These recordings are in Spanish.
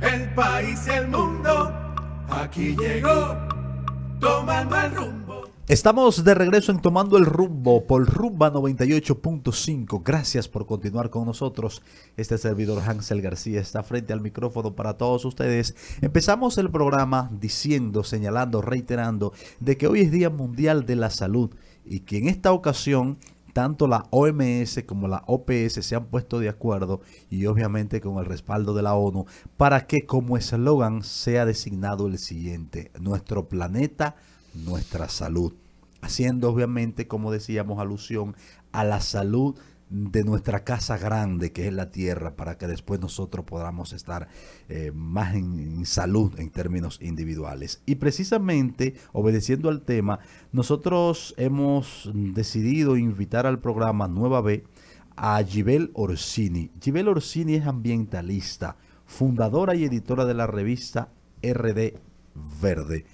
el país y el mundo, aquí llegó, tomando el rumbo. Estamos de regreso en Tomando el Rumbo por Rumba 98.5. Gracias por continuar con nosotros. Este servidor Hansel García está frente al micrófono para todos ustedes. Empezamos el programa diciendo, señalando, reiterando de que hoy es Día Mundial de la Salud y que en esta ocasión tanto la OMS como la OPS se han puesto de acuerdo y obviamente con el respaldo de la ONU para que como eslogan sea designado el siguiente, nuestro planeta, nuestra salud, haciendo obviamente como decíamos alusión a la salud de nuestra casa grande que es la tierra para que después nosotros podamos estar eh, más en, salud en términos individuales. Y precisamente, obedeciendo al tema, nosotros hemos decidido invitar al programa Nueva B a Gibel Orsini. Gibel Orsini es ambientalista, fundadora y editora de la revista RD Verde.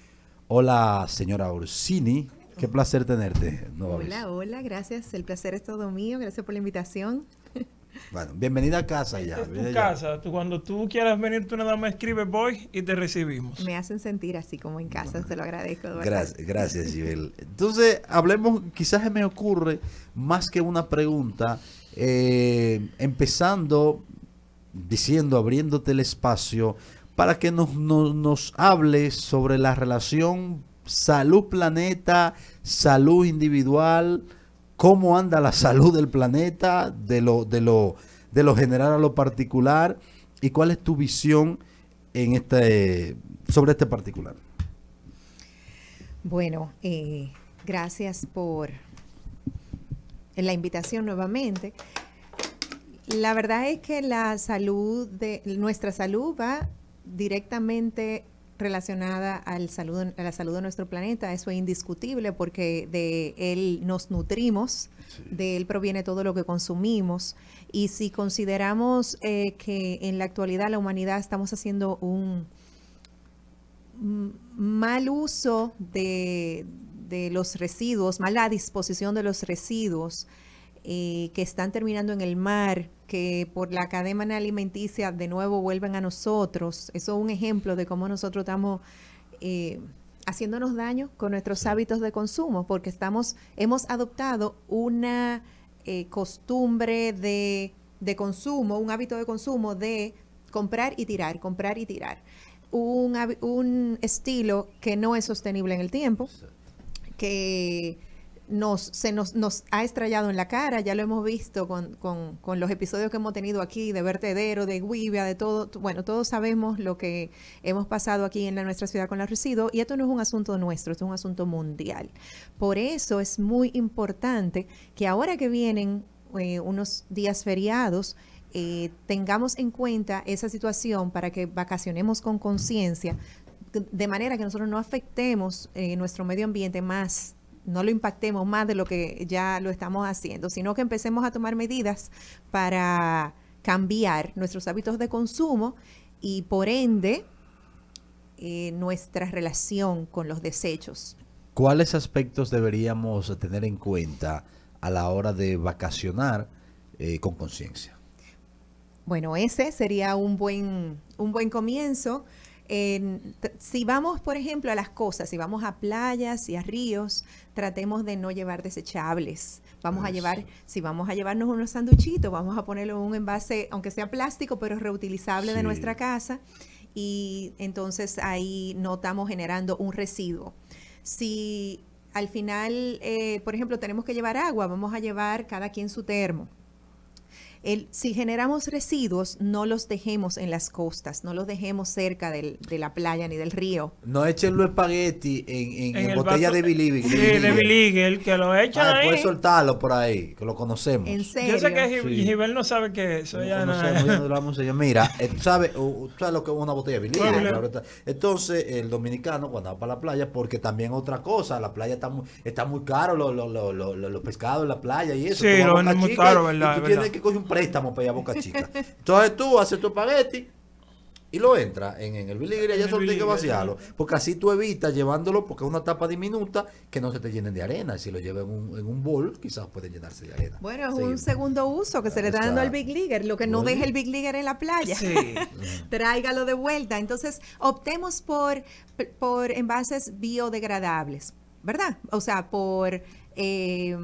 Hola, señora Orsini. Qué placer tenerte. hola, hola, gracias. El placer es todo mío. Gracias por la invitación. Bueno, bienvenida a casa ya. Es tu casa. cuando tú quieras venir, tú nada más escribes voy y te recibimos. Me hacen sentir así como en casa, Se lo agradezco. Gracias, gracias, Ibel. Entonces, hablemos, quizás se me ocurre más que una pregunta, eh, empezando diciendo, abriéndote el espacio para que nos, nos, nos hables sobre la relación salud planeta, salud individual, cómo anda la salud del planeta, de lo, de de lo general a lo particular, y cuál es tu visión en este, sobre este particular. Bueno, eh, gracias por la invitación nuevamente. La verdad es que la salud de nuestra salud va directamente relacionada al a la salud de nuestro planeta, eso es indiscutible porque de él nos nutrimos, de él proviene todo lo que consumimos y si consideramos eh, que en la actualidad la humanidad estamos haciendo un mal uso de, los residuos, mala disposición de los residuos eh, que están terminando en el mar, que por la cadena alimenticia de nuevo vuelven a nosotros. Eso es un ejemplo de cómo nosotros estamos eh, haciéndonos daño con nuestros hábitos de consumo, porque estamos, hemos adoptado una eh, costumbre de, consumo, un hábito de consumo de comprar y tirar, comprar y tirar. Un, un, estilo que no es sostenible en el tiempo, que nos, se nos, nos ha estrellado en la cara, ya lo hemos visto con, los episodios que hemos tenido aquí de vertedero, de guibia, de todo. Bueno, todos sabemos lo que hemos pasado aquí en la, nuestra ciudad con los residuos y esto no es un asunto nuestro, es un asunto mundial. Por eso es muy importante que ahora que vienen eh, unos días feriados, eh, tengamos en cuenta esa situación para que vacacionemos con conciencia, de manera que nosotros no afectemos eh, nuestro medio ambiente más no lo impactemos más de lo que ya lo estamos haciendo, sino que empecemos a tomar medidas para cambiar nuestros hábitos de consumo y por ende eh, nuestra relación con los desechos. ¿Cuáles aspectos deberíamos tener en cuenta a la hora de vacacionar eh, con conciencia? Bueno, ese sería un buen, un buen comienzo si vamos, por ejemplo, a las cosas, si vamos a playas y a ríos, tratemos de no llevar desechables. Vamos a ah, llevar, si vamos a llevarnos unos sanduchitos, vamos a ponerlo en un envase, aunque sea plástico, pero reutilizable de nuestra casa. Y entonces ahí no estamos generando un residuo. Si al final, eh, por ejemplo, tenemos que llevar agua, vamos a llevar cada quien su termo el, si generamos residuos, no los dejemos en las costas, no los dejemos cerca del, de la playa ni del río. No echen los espagueti en, en, botella de Billy que lo echa ah, ahí. Puedes soltarlo por ahí, que lo conocemos. Yo sé que no sabe qué es eso. ya no, Mira, eh, sabes, tú lo que es una botella de biligel Entonces, el dominicano cuando va para la playa, porque también otra cosa, la playa está muy, está muy caro, los lo, lo, lo, pescados en la playa y eso. Sí, lo es muy caro, ¿verdad? préstamo para ir Boca Chica. Entonces tú haces tu espagueti y lo entra en, Big el y ya solo tienes que vaciarlo. Porque así tú evitas llevándolo, porque es una tapa diminuta que no se te llenen de arena. Si lo llevas en un, en un bol, quizás puede llenarse de arena. Bueno, es un segundo uso que se le está dando al Big Leaguer, lo que no deje el Big League en la playa. Sí. Tráigalo de vuelta. Entonces, optemos por, por envases biodegradables, ¿verdad? O sea, por. Eh,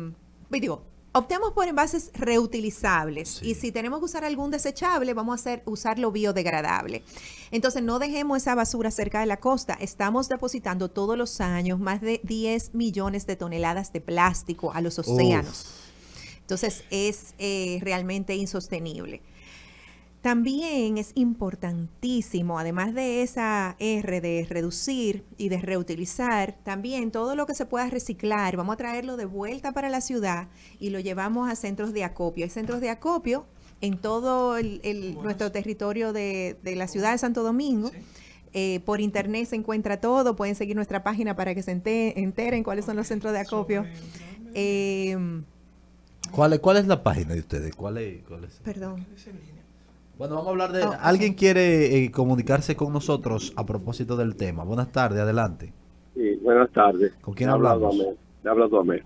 digo, Optemos por envases reutilizables y si tenemos que usar algún desechable, vamos a hacer, biodegradable. Entonces, no dejemos esa basura cerca de la costa. Estamos depositando todos los años más de 10 millones de toneladas de plástico a los océanos. Entonces, es eh, realmente insostenible. También es importantísimo, además de esa R de reducir y de reutilizar, también todo lo que se pueda reciclar, vamos a traerlo de vuelta para la ciudad y lo llevamos a centros de acopio. Hay centros de acopio en todo nuestro territorio de, la ciudad de Santo Domingo. Eh, por internet se encuentra todo, pueden seguir nuestra página para que se enteren cuáles son los centros de acopio. Em, ¿Cuál, es la página de ustedes? ¿Cuál es, cuál es? Perdón. Bueno, vamos a hablar de... ¿Alguien quiere eh, comunicarse con nosotros a propósito del tema? Buenas tardes, adelante. Sí, buenas tardes. ¿Con quién hablamos? Le a Domé.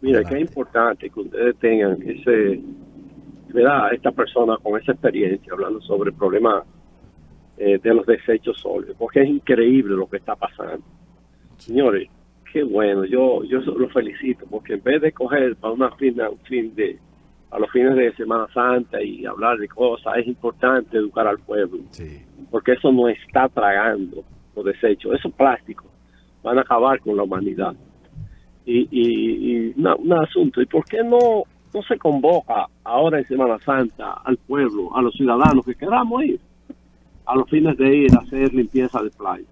Mira, qué importante que ustedes tengan ese... ¿Verdad? Esta persona con esa experiencia hablando sobre el problema eh, de los desechos sólidos, porque es increíble lo que está pasando. Señores, qué bueno, yo yo lo felicito, porque en vez de coger para una un fin de a los fines de Semana Santa y hablar de cosas. Es importante educar al pueblo, porque eso no está tragando los desechos. Esos plástico... van a acabar con la humanidad. Y, y, un asunto, ¿y por qué no, no se convoca ahora en Semana Santa al pueblo, a los ciudadanos que queramos ir, a los fines de ir a hacer limpieza de playa?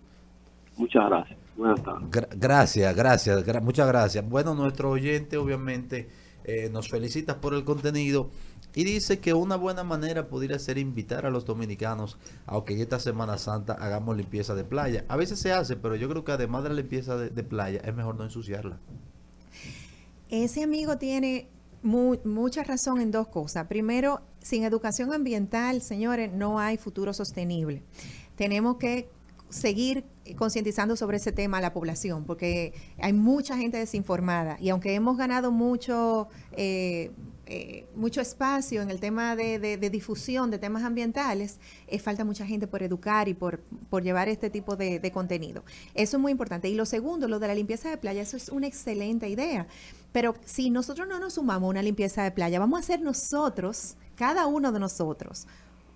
Muchas gracias. Buenas tardes. gracias, gracias, muchas gracias. Bueno, nuestro oyente obviamente eh, nos felicita por el contenido y dice que una buena manera pudiera ser invitar a los dominicanos, aunque esta Semana Santa hagamos limpieza de playa. A veces se hace, pero yo creo que además de la limpieza de, playa, es mejor no ensuciarla. Ese amigo tiene mucha razón en dos cosas. Primero, sin educación ambiental, señores, no hay futuro sostenible. Tenemos que seguir concientizando sobre ese tema a la población, porque hay mucha gente desinformada y aunque hemos ganado mucho, eh, eh, mucho espacio en el tema de, difusión de temas ambientales, eh, falta mucha gente por educar y por, llevar este tipo de, de contenido. Eso es muy importante. Y lo segundo, lo de la limpieza de playa, eso es una excelente idea. Pero si nosotros no nos sumamos a una limpieza de playa, vamos a hacer nosotros, cada uno de nosotros,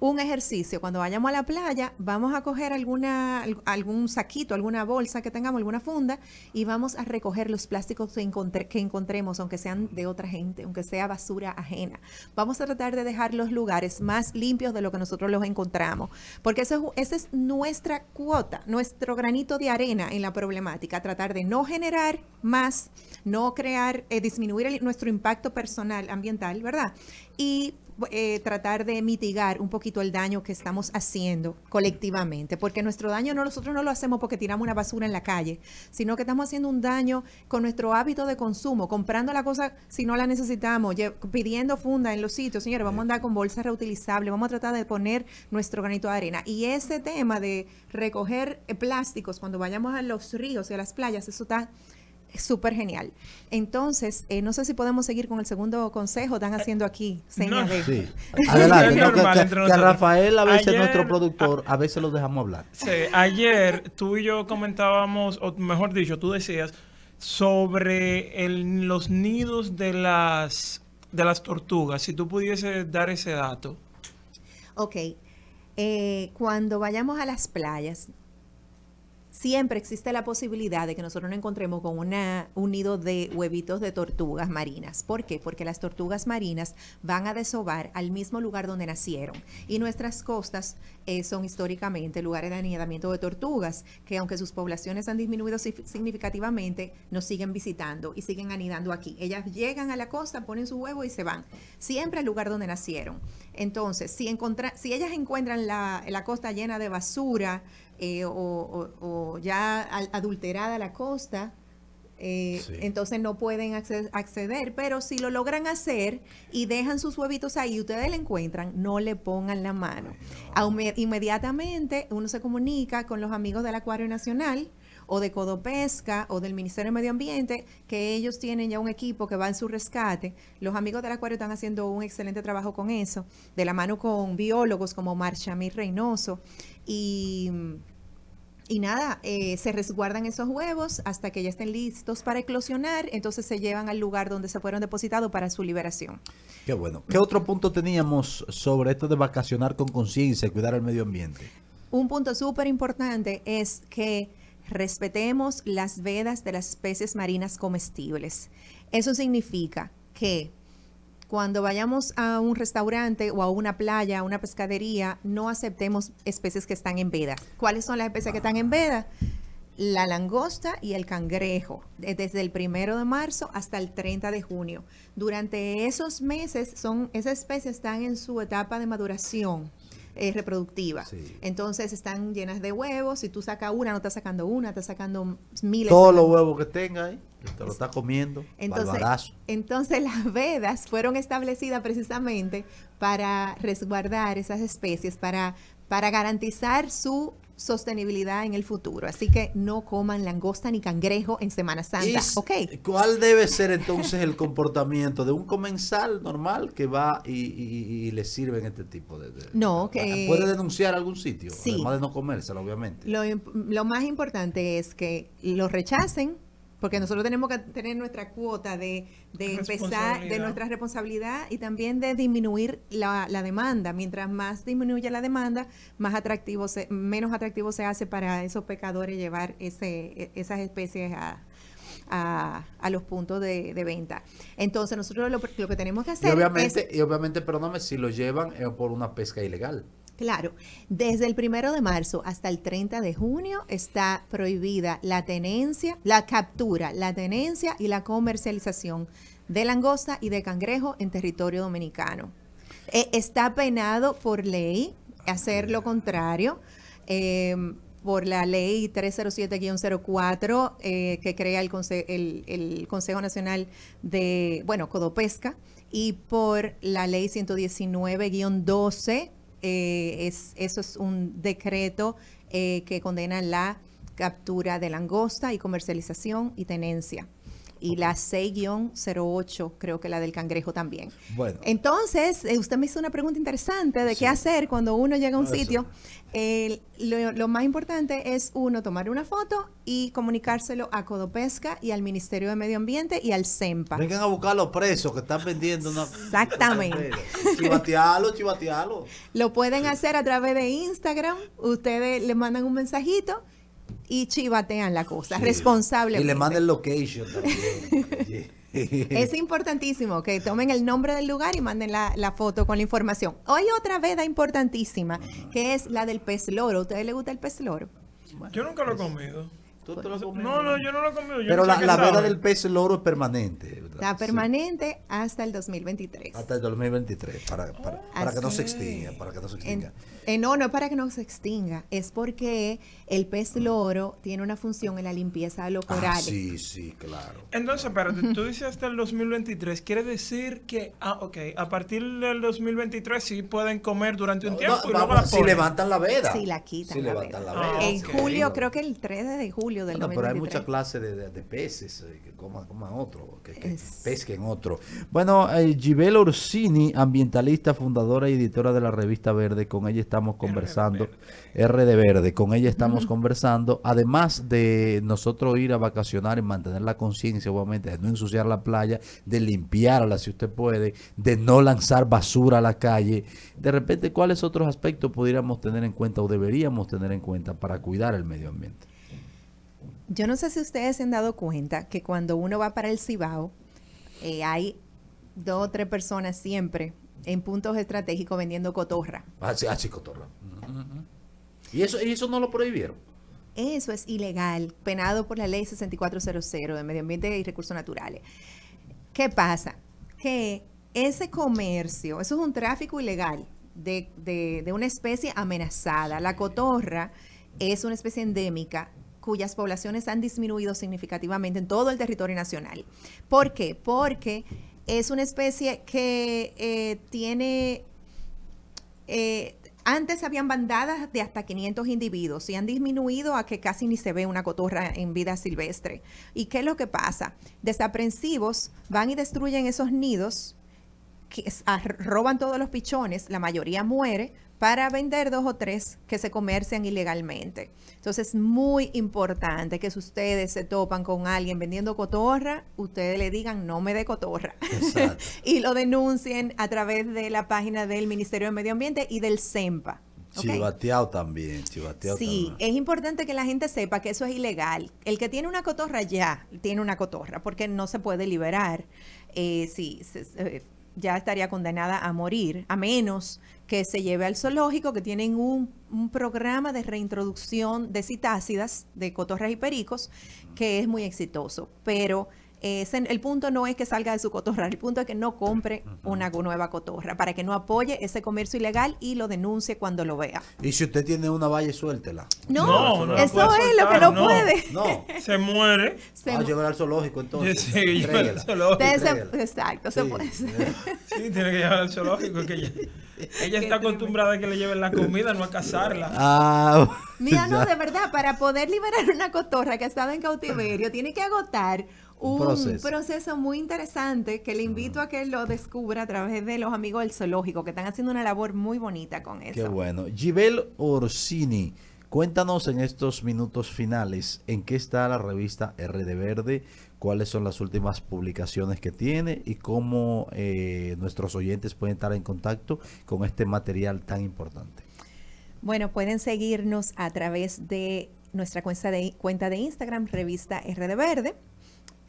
un ejercicio. Cuando vayamos a la playa, vamos a coger alguna, algún saquito, alguna bolsa que tengamos, alguna funda, y vamos a recoger los plásticos que, encontremos, aunque sean de otra gente, aunque sea basura ajena. Vamos a tratar de dejar los lugares más limpios de lo que nosotros los encontramos, porque eso, esa es nuestra cuota, nuestro granito de arena en la problemática, tratar de no generar más, no crear, eh, disminuir nuestro impacto personal ambiental, ¿verdad? Y eh, tratar de mitigar un poquito el daño que estamos haciendo colectivamente, porque nuestro daño no, nosotros no lo hacemos porque tiramos una basura en la calle, sino que estamos haciendo un daño con nuestro hábito de consumo, comprando la cosa si no la necesitamos, pidiendo funda en los sitios, señores, vamos a andar con bolsas reutilizables, vamos a tratar de poner nuestro granito de arena. Y ese tema de recoger eh, plásticos cuando vayamos a los ríos y a las playas, eso está súper genial. Entonces, eh, no sé si podemos seguir con el segundo consejo, están eh, haciendo aquí señas de... Sí. Adelante, que, Rafael a veces nuestro productor, a, veces lo dejamos hablar. Sí, ayer tú y yo comentábamos, o mejor dicho, tú decías sobre los nidos de las, de las tortugas, si tú pudieses dar ese dato. Ok. Eh, cuando vayamos a las playas, siempre existe la posibilidad de que nosotros nos encontremos con un nido de huevitos de tortugas marinas. ¿Por qué? Porque las tortugas marinas van a desovar al mismo lugar donde nacieron. Y nuestras costas eh, son históricamente lugares de anidamiento de tortugas, que aunque sus poblaciones han disminuido significativamente, nos siguen visitando y siguen anidando aquí. Ellas llegan a la costa, ponen su huevo y se van. Siempre al lugar donde nacieron. Entonces, si, si ellas encuentran la costa llena de basura, eh, o, ya adulterada la costa. Eh, entonces no pueden acceder, pero si lo logran hacer y dejan sus huevitos ahí y ustedes le encuentran, no le pongan la mano. Inmediatamente uno se comunica con los amigos del Acuario Nacional o de Codopesca o del Ministerio de Medio Ambiente, que ellos tienen ya un equipo que va en su rescate. Los amigos del acuario están haciendo un excelente trabajo con eso, de la mano con biólogos como Marchamir Reynoso y mm, y nada, eh, se resguardan esos huevos hasta que ya estén listos para eclosionar, entonces se llevan al lugar donde se fueron depositados para su liberación. Qué bueno. ¿Qué otro punto teníamos sobre esto de vacacionar con conciencia y cuidar el medio ambiente? Un punto súper importante es que respetemos las vedas de las especies marinas comestibles. Eso significa que cuando vayamos a un restaurante o a una playa, a una pescadería, no aceptemos especies que están en veda. ¿Cuáles son las especies que están en veda? La langosta y el cangrejo, desde el primero de marzo hasta el 30 de junio. Durante esos meses, son, esas especies están en su etapa de maduración. Eh, reproductiva. Entonces están llenas de huevos. Si tú sacas una, no estás sacando una, estás sacando miles. Todos los huevos que tenga te lo está comiendo. Entonces, entonces las vedas fueron establecidas precisamente para resguardar esas especies, para, para garantizar su sostenibilidad en el futuro. Así que no coman langosta ni cangrejo en Semana Santa. ¿Cuál debe ser entonces el comportamiento de un comensal normal que va y, y, y le sirven este tipo de... no, que... ¿Puede denunciar algún sitio? Además de no comérselo, obviamente. lo más importante es que lo rechacen, porque nosotros tenemos que tener nuestra cuota de, de empezar, de nuestra responsabilidad y también de disminuir la, demanda. Mientras más disminuye la demanda, más atractivo menos atractivo se hace para esos pecadores llevar ese, e, esas especies a, los puntos de, venta. Entonces nosotros lo, que tenemos que hacer y obviamente, es... Y obviamente, perdóname, si lo llevan es por una pesca ilegal. Claro, desde el primero de marzo hasta el 30 de junio está prohibida la tenencia, la captura, la tenencia y la comercialización de langosta y de cangrejo en territorio dominicano. Eh, está penado por ley hacer lo contrario. Em, por la ley 307-04 eh, que crea el, el, Consejo Nacional de, bueno, Codopesca, y por la ley 119-12 eh, es, eso es un decreto eh, que condena la captura de langosta y comercialización y tenencia y la 6 08 creo que la del cangrejo también. Bueno. Entonces, eh, usted me hizo una pregunta interesante de qué hacer cuando uno llega a un sitio. lo, más importante es uno tomar una foto y comunicárselo a Codopesca y al Ministerio de Medio Ambiente y al CEMPA. Vengan a buscar los presos que están vendiendo Exactamente. chivatealo, chivatealo. Lo pueden hacer a través de Instagram. Ustedes le mandan un mensajito y chivatean la cosa, responsablemente. responsable. Y le manden location también. es importantísimo que tomen el nombre del lugar y manden la, foto con la información. Hoy otra veda importantísima, que es la del pez loro. ¿A ustedes les gusta el pez loro? Yo nunca lo he comido. Pues, no, no, yo no lo he comido. Pero la, veda del pez loro es permanente. Está permanente hasta el 2023. Hasta el 2023, para, para, que no se extinga. Para que no se extinga. no, no es para que no se extinga. Es porque el pez ah. loro tiene una función en la limpieza de los ah, corales. sí, sí, claro. Entonces, pero tú dices hasta el 2023. Quiere decir que, ah, ok, a partir del 2023 sí pueden comer durante un tiempo Si levantan la veda. Si la quitan. Ah, en julio, creo que el 3 de julio no, Pero hay mucha clase de, peces eh, que coman, otro, que, pesquen otro. Bueno, eh, Orsini, ambientalista, fundadora y editora de la revista Verde, con ella estamos conversando, R de Verde, con ella estamos conversando, además de nosotros ir a vacacionar y mantener la conciencia, obviamente, de no ensuciar la playa, de limpiarla si usted puede, de no lanzar basura a la calle. De repente, ¿cuáles otros aspectos pudiéramos tener en cuenta o deberíamos tener en cuenta para cuidar el medio ambiente? Yo no sé si ustedes se han dado cuenta que cuando uno va para el Cibao, eh, hay dos o tres personas siempre en puntos estratégicos vendiendo cotorra. Ah, sí, ah, cotorra. ¿Y eso, eso no lo prohibieron? Eso es ilegal, penado por la ley 6400 de Medio Ambiente y Recursos Naturales. ¿Qué pasa? Que ese comercio, eso es un tráfico ilegal de una especie amenazada. La cotorra es una especie endémica cuyas poblaciones han disminuido significativamente en todo el territorio nacional. ¿Por qué? Porque es una especie que eh, tiene... Eh, antes habían bandadas de hasta 500 individuos y han disminuido a que casi ni se ve una cotorra en vida silvestre. ¿Y qué es lo que pasa? Desaprensivos van y destruyen esos nidos, que roban todos los pichones, la mayoría muere, para vender dos o tres que se comercian ilegalmente. Entonces es muy importante que si ustedes se topan con alguien vendiendo cotorra, ustedes le digan no me dé cotorra y lo denuncien a través de la página del Ministerio de Medio Ambiente y del CEMPA. Okay. también, Sí, es importante que la gente sepa que eso es ilegal. El que tiene una cotorra ya tiene una cotorra, porque no se puede liberar. Eh, sí, eh, ya estaría condenada a morir, a menos que se lleve al zoológico, que tienen un, programa de reintroducción de citácidas, de cotorras y pericos, que es muy exitoso. Pero el punto no es que salga de su cotorra, el punto es que no compre una nueva cotorra para que no apoye ese comercio ilegal y lo denuncie cuando lo vea. Y si usted tiene una valla, suéltela. No, eso es lo que no, puede. No, se muere. Se llevar al zoológico entonces. exacto, se puede. Sí, tiene que llevar al zoológico que ella, está acostumbrada a que le lleven la comida, no a cazarla. Ah, Mira, no, de verdad, para poder liberar una cotorra que ha estado en cautiverio, tiene que agotar un proceso. muy interesante que le invito mm. a que lo descubra a través de los amigos del zoológico, que están haciendo una labor muy bonita con eso. Qué bueno. Gibel Orsini, cuéntanos en estos minutos finales en qué está la revista RD Verde, cuáles son las últimas publicaciones que tiene y cómo eh, nuestros oyentes pueden estar en contacto con este material tan importante. Bueno, pueden seguirnos a través de nuestra cuenta de, cuenta de Instagram, revista RD Verde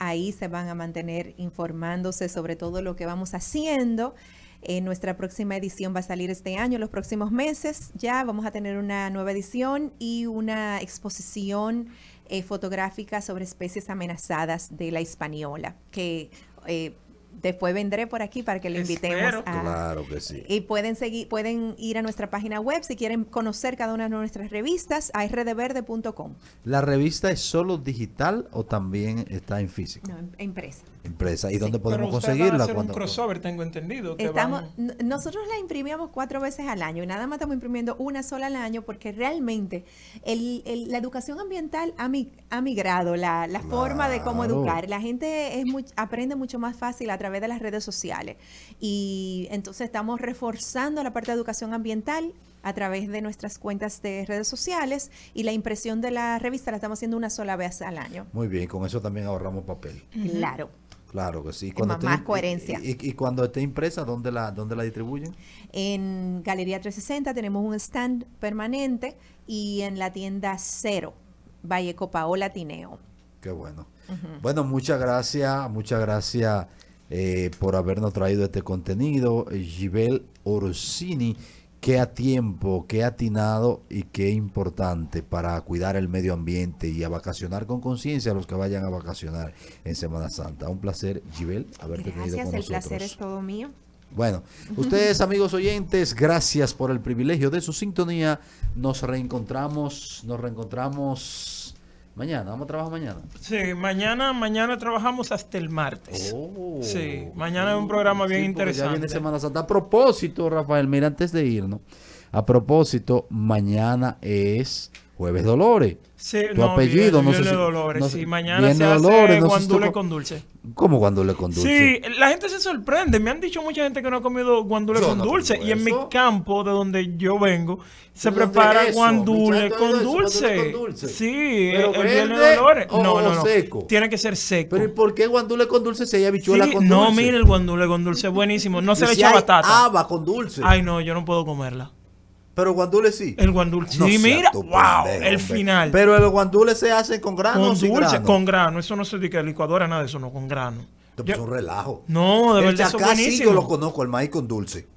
Ahí se van a mantener informándose sobre todo lo que vamos haciendo. Eh, nuestra próxima edición va a salir este año, los próximos meses. Ya vamos a tener una nueva edición y una exposición eh, fotográfica sobre especies amenazadas de la hispaniola, que eh, después vendré por aquí para que le invitemos. A, claro que sí. Y pueden seguir, pueden ir a nuestra página web si quieren conocer cada una de nuestras revistas a rdverde.com. ¿La revista es solo digital o también está en físico? No, empresa. Empresa. ¿Y dónde podemos conseguirla? Es crossover, tengo entendido. estamos, Nosotros la imprimíamos cuatro veces al año y nada más estamos imprimiendo una sola al año porque realmente el, la educación ambiental ha, migrado, la, forma de cómo educar. La gente aprende mucho más fácil a través de las redes sociales. Y entonces estamos reforzando la parte de educación ambiental a través de nuestras cuentas de redes sociales y la impresión de la revista la estamos haciendo una sola vez al año. Muy bien, con eso también ahorramos papel. Claro. Claro que sí. Con más, coherencia. Y, cuando esté impresa, ¿dónde la, ¿dónde la distribuyen? En Galería 360 tenemos un stand permanente y en la tienda Cero, Valle Copaola Tineo. Qué bueno. Bueno, muchas gracias, muchas gracias eh, por habernos traído este contenido. Gibel Orsini, qué a tiempo, qué atinado y qué importante para cuidar el medio ambiente y a vacacionar con conciencia a los que vayan a vacacionar en Semana Santa. Un placer, Gibel, haberte tenido con nosotros. Gracias, el placer es todo mío. Bueno, ustedes amigos oyentes, gracias por el privilegio de su sintonía. Nos reencontramos, nos reencontramos Mañana, vamos a trabajar mañana. Sí, mañana, mañana trabajamos hasta el martes. Oh, sí, mañana es un programa bien interesante. Ya viene Semana Santa. A propósito, Rafael, mira, antes de irnos, a propósito, mañana es Jueves Dolores. Sí, tu apellido, no sé. Si, Dolores, no, mañana se hace guandule con dulce. ¿Cómo guandule con dulce? Sí, la gente se sorprende. Me han dicho mucha gente que no ha comido guandule con dulce. Y en mi campo, de donde yo vengo, se prepara guandule con, dulce. Sí, Pero el eh, eh, Dolores. no, no, Seco. Tiene que ser seco. ¿Pero ¿y por qué guandule con dulce se hay bichuela con dulce? No, mire el guandule con dulce, buenísimo. No se le echa batata. Haba con dulce. Ay, no, yo no puedo comerla. Pero el guandule sí. El guandule no sí, mira, wow, el final. Pero el guandules se hace con grano con sin dulce, grano? Con grano, eso no se dice licuadora, nada de eso, no, con grano. es un relajo. No, de verdad, eso sí yo lo conozco, el maíz con dulce.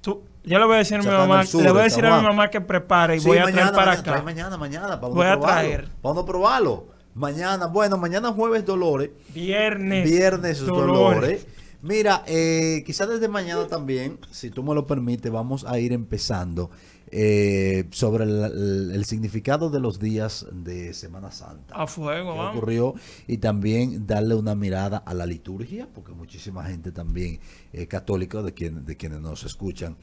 Ya yo le voy a decir a mi mamá, le voy a decir a mi mamá que prepare y voy a traer para acá. mañana, mañana, para voy a traer. Vamos a probarlo. Mañana, bueno, mañana jueves Dolores. Viernes. Viernes Dolores. Mira, eh, quizás desde mañana también, si tú me lo permites, vamos a ir empezando eh, sobre el, significado de los días de Semana Santa. A fuego, ocurrió y también darle una mirada a la liturgia, porque muchísima gente también eh, católica de, quien, de quienes nos escuchan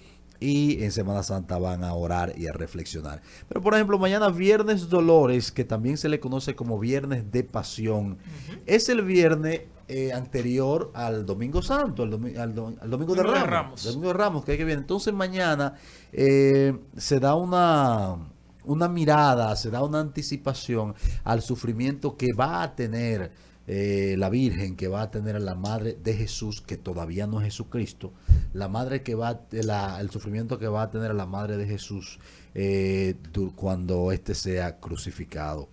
y en Semana Santa van a orar y a reflexionar. Pero por ejemplo, mañana Viernes Dolores, que también se le conoce como Viernes de Pasión, es el viernes eh, anterior al Domingo Santo, al, domingo, de Ramos. Ramos. Domingo Ramos, que hay Entonces mañana eh, se da una una mirada, se da una anticipación al sufrimiento que va a tener eh, la Virgen que va a tener a la Madre de Jesús, que todavía no es Jesucristo, la Madre que va, eh, el sufrimiento que va a tener a la Madre de Jesús eh, cuando éste sea crucificado.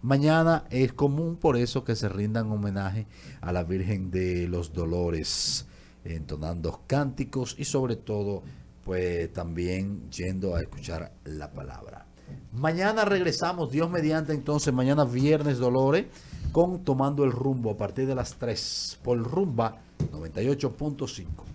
Mañana es común por eso que se rindan homenaje a la Virgen de los Dolores, entonando cánticos y sobre todo, pues también yendo a escuchar la palabra. Mañana regresamos, Dios mediante entonces, mañana viernes Dolores con Tomando el Rumbo a partir de las 3 por Rumba 98.5.